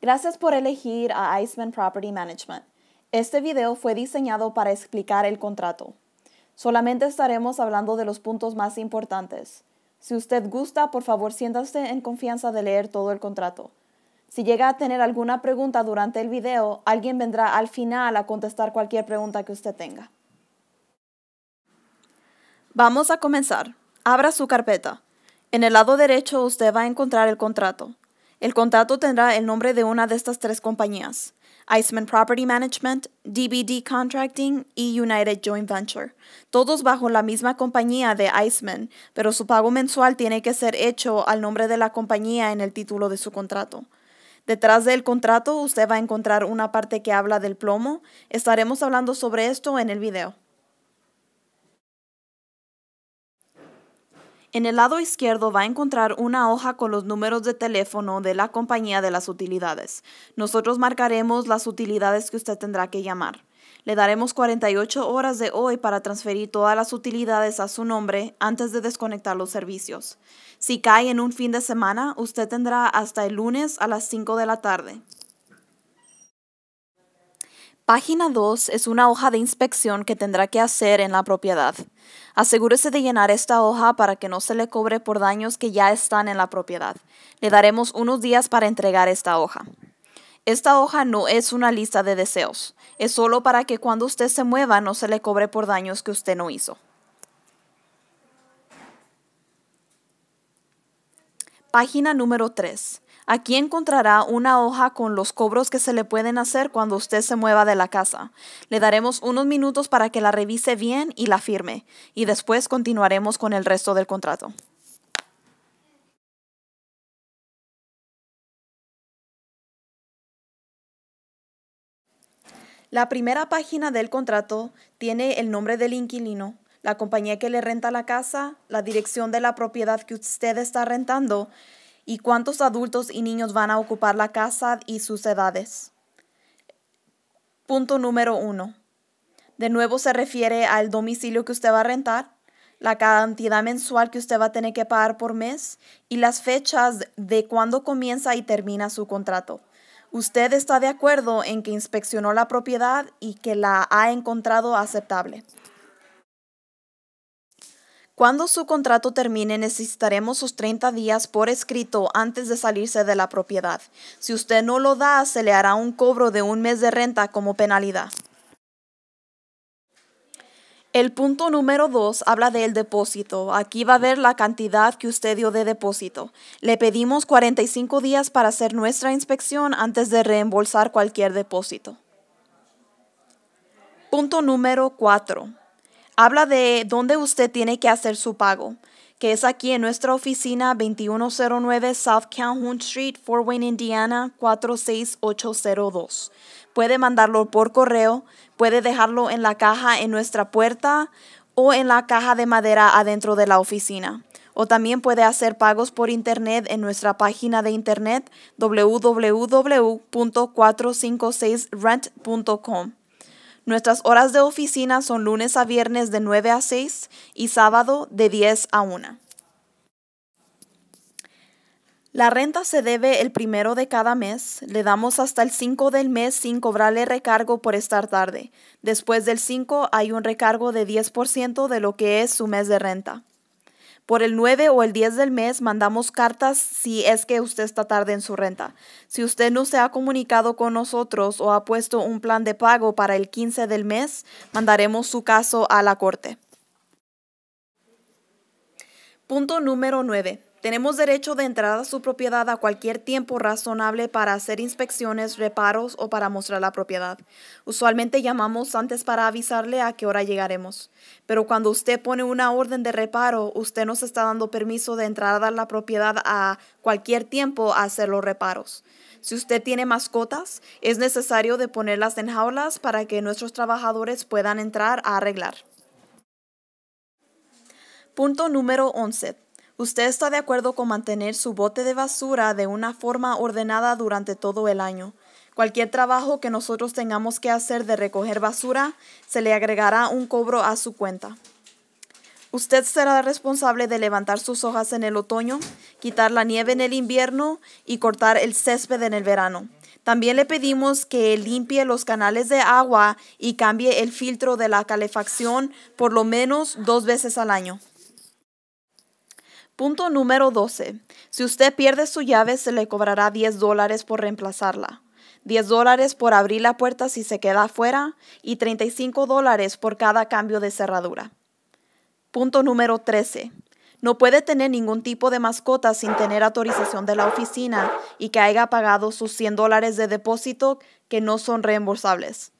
Gracias por elegir a Iceman Property Management. Este video fue diseñado para explicar el contrato. Solamente estaremos hablando de los puntos más importantes. Si usted gusta, por favor siéntase en confianza de leer todo el contrato. Si llega a tener alguna pregunta durante el video, alguien vendrá al final a contestar cualquier pregunta que usted tenga. Vamos a comenzar. Abra su carpeta. En el lado derecho usted va a encontrar el contrato. El contrato tendrá el nombre de una de estas tres compañías, Iceman Property Management, DBD Contracting y United Joint Venture, todos bajo la misma compañía de Iceman, pero su pago mensual tiene que ser hecho al nombre de la compañía en el título de su contrato. Detrás del contrato usted va a encontrar una parte que habla del plomo. Estaremos hablando sobre esto en el video. En el lado izquierdo va a encontrar una hoja con los números de teléfono de la compañía de las utilidades. Nosotros marcaremos las utilidades que usted tendrá que llamar. Le daremos 48 horas de hoy para transferir todas las utilidades a su nombre antes de desconectar los servicios. Si cae en un fin de semana, usted tendrá hasta el lunes a las 5 de la tarde. Página 2 es una hoja de inspección que tendrá que hacer en la propiedad. Asegúrese de llenar esta hoja para que no se le cobre por daños que ya están en la propiedad. Le daremos unos días para entregar esta hoja. Esta hoja no es una lista de deseos, es solo para que cuando usted se mueva no se le cobre por daños que usted no hizo. Página número 3. Aquí encontrará una hoja con los cobros que se le pueden hacer cuando usted se mueva de la casa. Le daremos unos minutos para que la revise bien y la firme, y después continuaremos con el resto del contrato. La primera página del contrato tiene el nombre del inquilino, la compañía que le renta la casa, la dirección de la propiedad que usted está rentando y cuántos adultos y niños van a ocupar la casa y sus edades. Punto número uno. De nuevo se refiere al domicilio que usted va a rentar, la cantidad mensual que usted va a tener que pagar por mes y las fechas de cuándo comienza y termina su contrato. ¿Usted está de acuerdo en que inspeccionó la propiedad y que la ha encontrado aceptable? Cuando su contrato termine, necesitaremos sus 30 días por escrito antes de salirse de la propiedad. Si usted no lo da, se le hará un cobro de un mes de renta como penalidad. El punto número 2 habla del depósito. Aquí va a ver la cantidad que usted dio de depósito. Le pedimos 45 días para hacer nuestra inspección antes de reembolsar cualquier depósito. Punto número 4 habla de dónde usted tiene que hacer su pago, que es aquí en nuestra oficina 2109 South Calhoun Street, Fort Wayne, Indiana 46802. Puede mandarlo por correo, puede dejarlo en la caja en nuestra puerta o en la caja de madera adentro de la oficina. O también puede hacer pagos por internet en nuestra página de internet www.456rent.com. Nuestras horas de oficina son lunes a viernes de 9 a 6 y sábado de 10 a 1. La renta se debe el primero de cada mes. Le damos hasta el 5 del mes sin cobrarle recargo por estar tarde. Después del 5 hay un recargo de 10% de lo que es su mes de renta. Por el 9 o el 10 del mes mandamos cartas si es que usted está tarde en su renta. Si usted no se ha comunicado con nosotros o ha puesto un plan de pago para el 15 del mes, mandaremos su caso a la corte. Punto número 9. Tenemos derecho de entrar a su propiedad a cualquier tiempo razonable para hacer inspecciones, reparos o para mostrar la propiedad. Usualmente llamamos antes para avisarle a qué hora llegaremos. Pero cuando usted pone una orden de reparo, usted nos está dando permiso de entrar a dar la propiedad a cualquier tiempo a hacer los reparos. Si usted tiene mascotas, es necesario de ponerlas en jaulas para que nuestros trabajadores puedan entrar a arreglar. Punto número 11. ¿Usted está de acuerdo con mantener su bote de basura de una forma ordenada durante todo el año? Cualquier trabajo que nosotros tengamos que hacer de recoger basura, se le agregará un cobro a su cuenta. Usted será responsable de levantar sus hojas en el otoño, quitar la nieve en el invierno y cortar el césped en el verano. También le pedimos que limpie los canales de agua y cambie el filtro de la calefacción por lo menos dos veces al año. Punto número 12. Si usted pierde su llave, se le cobrará 10 dólares por reemplazarla. 10 dólares por abrir la puerta si se queda afuera y 35 dólares por cada cambio de cerradura. Punto número 13. No puede tener ningún tipo de mascota sin tener autorización de la oficina y que haya pagado sus 100 dólares de depósito que no son reembolsables.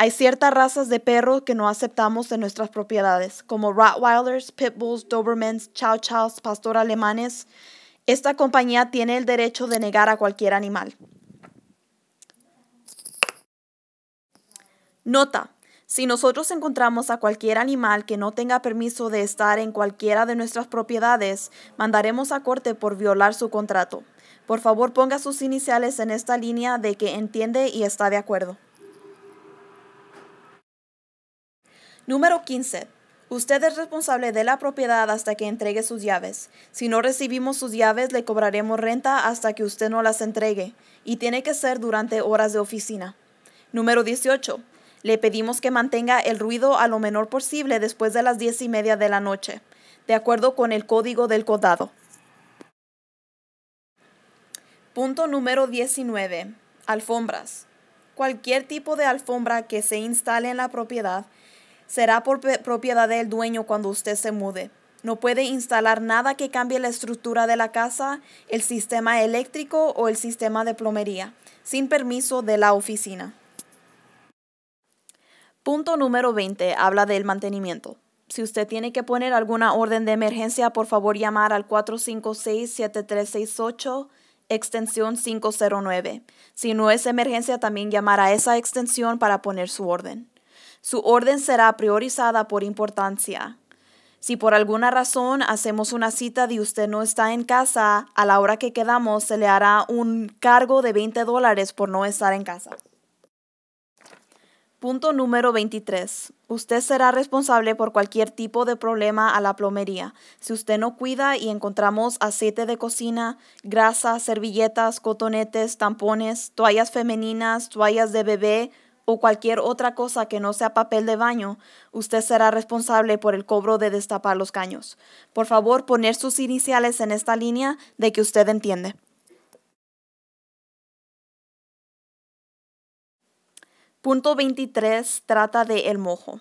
Hay ciertas razas de perros que no aceptamos en nuestras propiedades, como Rottweilers, Pitbulls, Dobermans, Chow Chows, Pastor Alemanes. Esta compañía tiene el derecho de negar a cualquier animal. Nota. Si nosotros encontramos a cualquier animal que no tenga permiso de estar en cualquiera de nuestras propiedades, mandaremos a corte por violar su contrato. Por favor, ponga sus iniciales en esta línea de que entiende y está de acuerdo. Número 15. Usted es responsable de la propiedad hasta que entregue sus llaves. Si no recibimos sus llaves, le cobraremos renta hasta que usted no las entregue, y tiene que ser durante horas de oficina. Número 18. Le pedimos que mantenga el ruido a lo menor posible después de las diez y media de la noche, de acuerdo con el código del codado. Punto número 19. Alfombras. Cualquier tipo de alfombra que se instale en la propiedad será por propiedad del dueño cuando usted se mude. No puede instalar nada que cambie la estructura de la casa, el sistema eléctrico o el sistema de plomería, sin permiso de la oficina. Punto número 20. Habla del mantenimiento. Si usted tiene que poner alguna orden de emergencia, por favor llamar al 456-7368, extensión 509. Si no es emergencia, también llamar a esa extensión para poner su orden su orden será priorizada por importancia. Si por alguna razón hacemos una cita y usted no está en casa, a la hora que quedamos se le hará un cargo de 20 dólares por no estar en casa. Punto número 23. Usted será responsable por cualquier tipo de problema a la plomería. Si usted no cuida y encontramos aceite de cocina, grasa, servilletas, cotonetes, tampones, toallas femeninas, toallas de bebé, o cualquier otra cosa que no sea papel de baño, usted será responsable por el cobro de destapar los caños. Por favor, poner sus iniciales en esta línea de que usted entiende. Punto 23 trata de el mojo.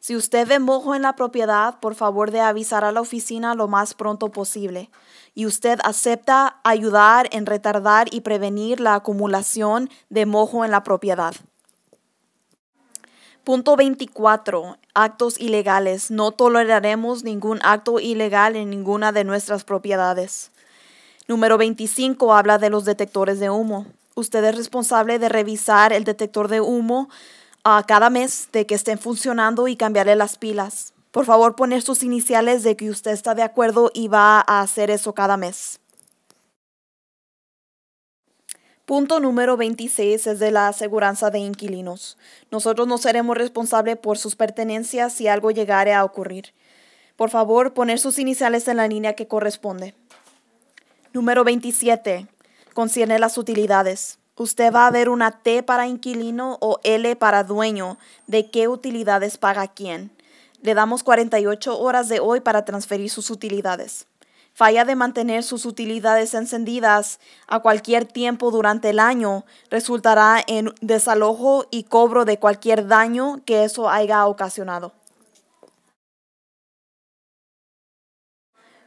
Si usted ve mojo en la propiedad, por favor de avisar a la oficina lo más pronto posible. Y usted acepta ayudar en retardar y prevenir la acumulación de mojo en la propiedad. Punto 24. Actos ilegales. No toleraremos ningún acto ilegal en ninguna de nuestras propiedades. Número 25 habla de los detectores de humo. Usted es responsable de revisar el detector de humo ah, cada mes de que estén funcionando y cambiarle las pilas. Por favor, poner sus iniciales de que usted está de acuerdo y va a hacer eso cada mes. Punto número 26 es de la aseguranza de inquilinos. Nosotros no seremos responsables por sus pertenencias si algo llegare a ocurrir. Por favor, poner sus iniciales en la línea que corresponde. Número 27. Concierne las utilidades. Usted va a ver una T para inquilino o L para dueño. ¿De qué utilidades paga quién? Le damos 48 horas de hoy para transferir sus utilidades falla de mantener sus utilidades encendidas a cualquier tiempo durante el año, resultará en desalojo y cobro de cualquier daño que eso haya ocasionado.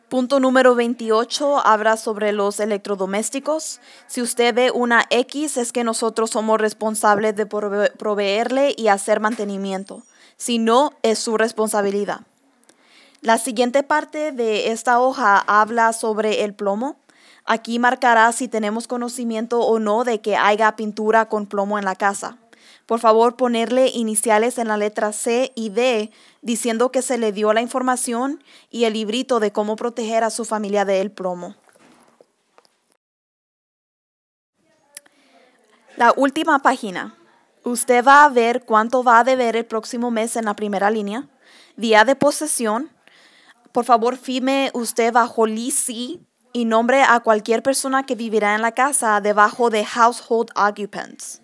Punto número 28 habla sobre los electrodomésticos. Si usted ve una X es que nosotros somos responsables de proveerle y hacer mantenimiento. Si no, es su responsabilidad. La siguiente parte de esta hoja habla sobre el plomo. Aquí marcará si tenemos conocimiento o no de que haya pintura con plomo en la casa. Por favor, ponerle iniciales en la letra C y D, diciendo que se le dio la información y el librito de cómo proteger a su familia del plomo. La última página. Usted va a ver cuánto va a deber el próximo mes en la primera línea, día de posesión, por favor, firme usted bajo Lisi y nombre a cualquier persona que vivirá en la casa debajo de household occupants.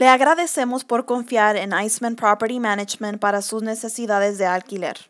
Le agradecemos por confiar en Iceman Property Management para sus necesidades de alquiler.